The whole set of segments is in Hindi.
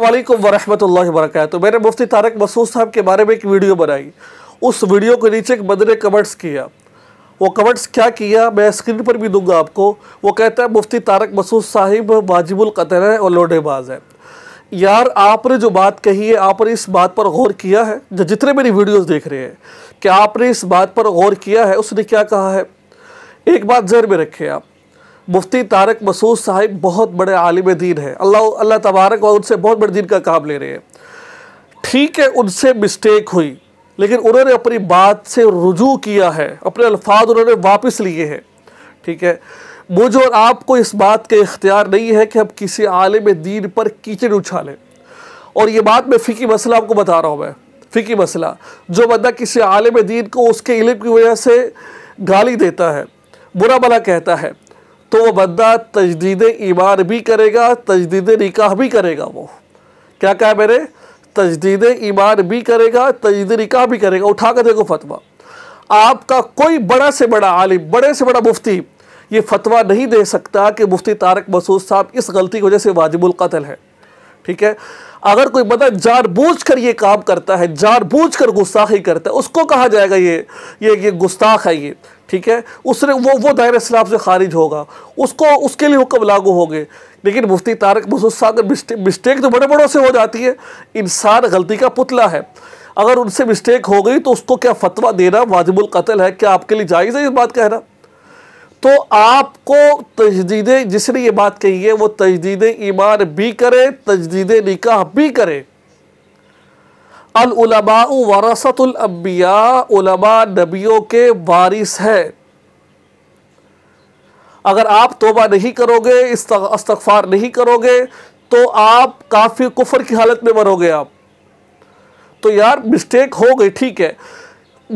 वालेकुम वरक तो मैंने मुफ्ती तारक मसूद साहब के बारे में एक वीडियो बनाई उस वीडियो के नीचे एक बंद ने कमेंट्स किया वो कमेंट्स क्या किया मैं स्क्रीन पर भी दूंगा आपको वो कहता है मुफ्ती तारक मसूद साहिब वाजिबुल कतर है और लोडेबाज है यार आपने जो बात कही है आपने इस बात पर गौर किया है जो जितने मेरी वीडियोस देख रहे हैं क्या आपने इस बात पर गौर किया है उसने क्या कहा है एक बात जहर में रखे आप मुफ्ती तारक मसूद साहिब बहुत बड़े आलिम दीन हैं अल्लाह अल्लाह तबारक और उनसे बहुत बड़े दिन का काम ले रहे हैं ठीक है उनसे मिस्टेक हुई लेकिन उन्होंने अपनी बात से रुजू किया है अपने अल्फाज उन्होंने वापस लिए हैं ठीक है मुझ और आपको इस बात के इख्तियार नहीं है कि हम किसी आलिम दीन पर कीचड़ उछालें और ये बात मैं फ़िकी मसला आपको बता रहा हूँ मैं फ़िकी मसला जो बंदा किसी आलिम दीन को उसके इलम की वजह से गाली देता है बुरा भला कहता है तो वह बंदा तजदीद ईमान भी करेगा तजदीद निकाह भी करेगा वो क्या कहा मैंने तजदीद ईमान भी करेगा तजदीद निकाह भी करेगा उठा कर देखो फतवा आपका कोई बड़ा से बड़ा आलिम बड़े से बड़ा मुफ्ती ये फतवा नहीं दे सकता कि मुफ्ती तारक मसूद साहब इस गलती की वजह से वाजिबुल कतल है ठीक है अगर कोई बंदा बूझ कर ये काम करता है जानबूझ कर गुस्ताखी करता है उसको कहा जाएगा ये ये ये गुस्ताख है ये ठीक है उसने वो वो दायरे इस्लाम से खारिज होगा उसको उसके लिए हुक्म लागू होंगे लेकिन मुफ्ती तारक मसूद सागर मिस्टेक, मिस्टेक तो बड़े बड़ों से हो जाती है इंसान गलती का पुतला है अगर उनसे मिस्टेक हो गई तो उसको क्या फतवा देना वाजिबुल कतल है क्या आपके लिए जायज़ है इस बात कहना तो आपको तजदीद जिसने ये बात कही है वो तजदीद ईमान भी करे तजदीद निकाह भी करे अलबा वरासतुलबिया नबियों के वारिस है अगर आप तोबा नहीं करोगे इस्तफार नहीं करोगे तो आप काफ़ी कुफर की हालत में मरोगे आप तो यार मिस्टेक हो गई ठीक है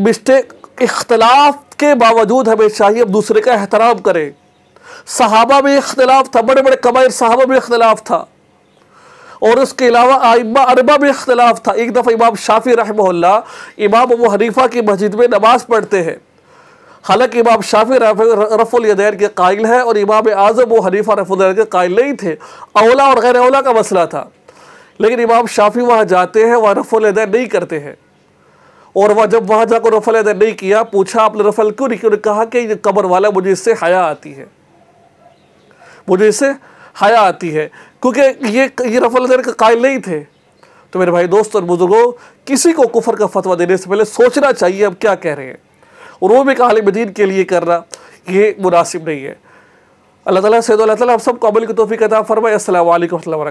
मिस्टेक इख्तलाफ इसके बावजूद हमें चाहिए अब दूसरे का एहतराम करें सहाबा में इख्तलाफ था बड़े बड़े कमायर सहाबा में इख्तलाफ था और उसके अलावा आइबा अरबा में इख्तलाफ था एक दफ़ा इमाम शाफी रहमल्ला इमाम अबू हनीफा की मस्जिद में नमाज़ पढ़ते हैं हालांकि इमाम शाफी रफ़ुलदैन के कायल है और इमाम आज़म व हनीफा रफ़ुलदैन के कायल नहीं थे अवला और गैर अवला का मसला था लेकिन इमाम शाफी वहाँ जाते हैं वहाँ रफ़ुलदैन नहीं करते हैं और वह जब वहाँ जाकर रफल अदा नहीं किया पूछा आपने रफल क्यों नहीं क्यों कहा कि ये कबर वाला मुझे इससे हया आती है मुझे इससे हया आती है क्योंकि ये ये रफल अदर का कायल नहीं थे तो मेरे भाई दोस्त और बुजुर्गों किसी को कुफर का फतवा देने से पहले सोचना चाहिए अब क्या कह रहे हैं और वो भी कहा के लिए करना ये मुनासिब नहीं है अल्लाह ताला से अल्लाह ताला आप सबको अमल की तोफ़ी कता फ़रमाए असल वरक